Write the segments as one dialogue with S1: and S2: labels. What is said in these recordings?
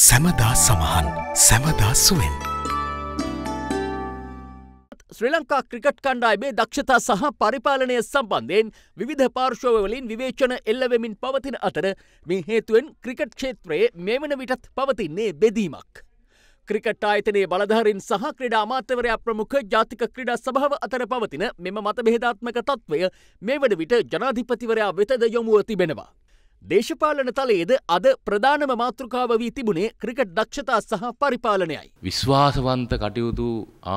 S1: සැමදා සමහන් සැමදා සුවෙන්. ශ්‍රී Lanka cricket කණ්ඩායමේ දක්ෂතා සහ පරිපාලනය සම්බන්ධයෙන් විධ පාර්ශවවලින් විවේචන එල්ලවෙමින් පවතින අතර මේ හේතුවෙන් ක්‍රිකට් ක්ෂේත්‍රයේ මේ වන විටත් පවතින්නේ බෙදීමක්. ක්‍රිකට් ආයතනයේ බලධාරින් සහ ක්‍රඩා අමාත්‍යවරයා ප්‍රමුඛ ජාතික ක්‍රඩා සභාව අතර පවතින මෙම මතබෙහෙදාත්මක තත්ත්වය මේ වන විට ජනාධිපතිවරයා වෙතද යොමුව තිබෙනවා. දේශපාලන තලයේද අද ප්‍රධානම මාතෘකාව වී තිබුණේ ක්‍රිකට් දක්ෂතා සහ පරිපාලනයයි.
S2: විශ්වාසවන්ත කටයුතු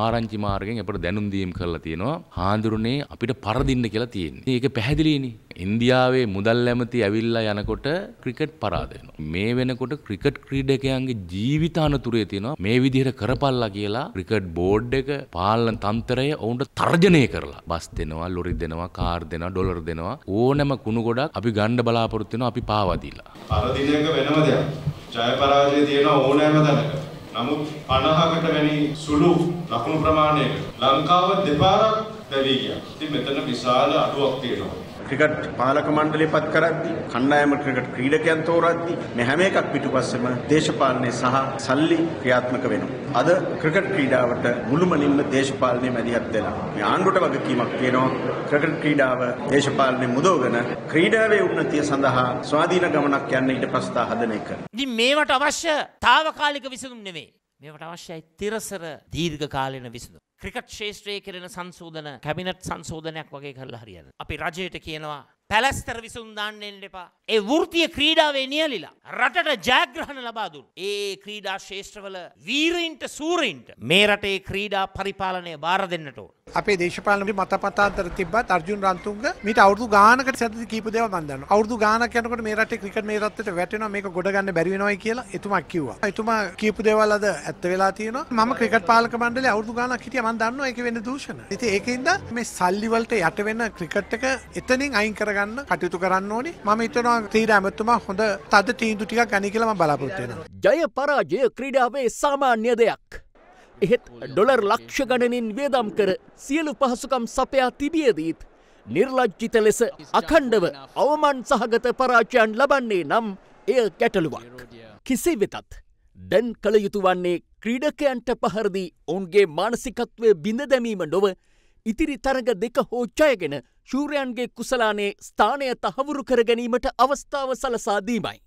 S2: ආරංචි මාර්ගෙන් අපට දැනුම් දීම් කරලා තියෙනවා. හාඳුරුනේ අපිට පරදින්න කියලා තියෙන්නේ. ඒක පැහැදිලිනේ. ඉන්දියාවේ මුදල් ඇමති ඇවිල්ලා යනකොට ක්‍රිකට් පරාද වෙනවා. මේ වෙනකොට ක්‍රිකට් ක්‍රීඩකයන්ගේ ජීවිත අනතුරේ තියෙනවා මේ විදිහට කරපල්ලා කියලා ක්‍රිකට් බෝඩ් එක පාලන තන්ත්‍රය ඔවුන්ට තර්ජනය කරලා. බස් දෙනවා, ලොරි දෙනවා, කාර් දෙනවා, ඩොලර් දෙනවා. ඕනෑම කුණු ගොඩක් අපි ගන්න බලාපොරොත්තු වෙනවා අපි පාවා දීලා.
S3: අර දිනක වෙනම දෙයක්. ජය පරාජය තියෙන ඕනෑම තැනක.
S2: නමුත් 50කට වැනි සුළු ලකුණු ප්‍රමාණයක ලංකාව දෙපාරක් දැවී ගියා. ඉතින් මෙතන විශාල අඩුවක් තියෙනවා.
S1: ක්‍රිකට් පාලක මණ්ඩලය පත් කරද්දී කණ්ඩායම ක්‍රිකට් ක්‍රීඩකයන් තෝරද්දී මේ හැම එකක් පිටුපස්සෙම දේශපාලනය සහ සල්ලි ක්‍රියාත්මක වෙනවා. අද ක්‍රිකට් ක්‍රීඩාවට මුළුමනින්ම දේශපාලනය මැදිහත් වෙලා මේ ආණ්ඩුවට වගකීමක් තියෙනවා ක්‍රිකට් ක්‍රීඩාව දේශපාලනය මුදවගෙන ක්‍රීඩාවේ උන්නතිය සඳහා ස්වාධීන ගමනක් යන්න ඊට පස්ථා හදන එක.
S3: ඉතින් මේවට අවශ්‍ය తాවකාලික විසඳුම් නෙවෙයි. මේවට අවශ්‍යයි තිරසර දීර්ඝ කාලීන විසඳුම්. ක්‍රිකට් ශේෂත්‍රයේ කරන සංශෝධන කැබිනට් සංශෝධනයක් වගේ කරලා හරියන. අපි රජයට කියනවා පැලස්තර විසුන් දාන්න එන්න එපා. ඒ වෘත්තිය ක්‍රීඩාවේ නියලිලා රටට ජයග්‍රහණ ලබා දුන්. ඒ ක්‍රීඩා ශේෂ්ත්‍රවල වීරයින්ට සූරයින්ට මේ රටේ ක්‍රීඩා පරිපාලනය බාර දෙන්නට ඕන. අපේ දේශපාලනට මතපතාන්තර තිබත් අර්ජුන් රන්තුන්ග මට අවුදු ගානකට සැති කීපදව මන්දන්න අවුදු ගානකනකට මේරට ක්‍රිකට මේ රත්තට වැටෙන මේක ගොඩගන්න බැරිවෙනවයි කියලා එතුමක් කිව්වා එතුමා කීපු දෙවල්ලද ඇත්ත වෙලා තියෙන ම ක්‍රිකට පාලක මන්ඩල අවුදු ගාන හිටිය මන්දන්න එක වෙන දූෂණ ඇති ඒකන්ද මේ සල්ලිවලට යට වෙන ක්‍රිකට්ටක එතනින් අයින් කරගන්න කටයුතු කරන්න ඕනි ම ඉතනවා තීර ඇමතුමා හොඳ තද තීන්දු ටික ගැනි කියලම බලාපොත්වෙන ජය
S1: පරාජය ක්‍රීඩාවේ සාමාන්‍ය දෙයක්. එහෙත් ඩොලර් ලක්ෂ ගණනින් වියදම් කර සියලු පහසුකම් සපයා තිබියදීත් නිර්ලජ්ජිත ලෙස අඛණ්ඩව අවමන් සහගත පරාජයන් ලබන්නේ නම් එය ගැටලුවක්. කිසි වෙතත් දැන් කළ යුතු වන්නේ ක්‍රීඩකයන්ට පහරදී ඔවුන්ගේ මානසිකත්වය බිඳ දැමීම නොව ඉතිරි තරග දෙක හෝ ජයගෙන ශූරයන්ගේ කුසලානේ ස්ථානය තහවුරු කර ගැනීමට අවස්ථාව සලසාදීමයි.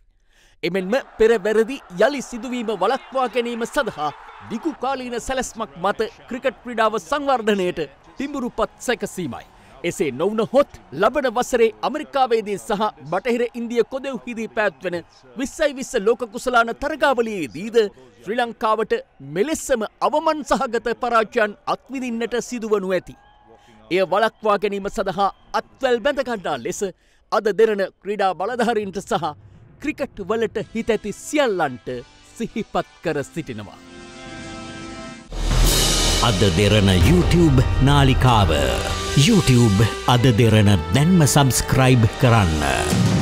S1: එමෙන්ම පෙරවැරදි යළි සිදුවීම වලක්වා ගැනීම සඳහා දිගුකාලීන සැලැස්මක් මත ක්‍රිකට් ක්‍රීඩාව සංවර්ධනයට තිඹුරුපත් සැකසීමයි. එසේ නොවන හොත් ලබන වසරේ අමරිකාවේදී සහ බටහිර ඉන්දිය කොදෙව්හිදී පැත්වෙන විස්සයි විස්ස ලෝකකුසලාන තරගාවලයේදීද ශ්‍රී ලංකාවට මෙලෙස්සම අවමන් සහගත පරාජයන් අත්විදින්නට සිදුවනු ඇති. එය වලක්වා ගැනීම සඳහා අත්වැල් බැඳකණ්ඩා ලෙස අද දෙරන ක්‍රීඩා බලධහරින්ට සහ ක්‍රිකට් වලට හිතැති සියල්ලන්ට සිහිපත් කර සිටිනවා.
S3: අද දෙරන YouTube නාලිකාව YouTube අද දෙරන දැන්ම සබස්ක්‍රයිබ් කරන්න.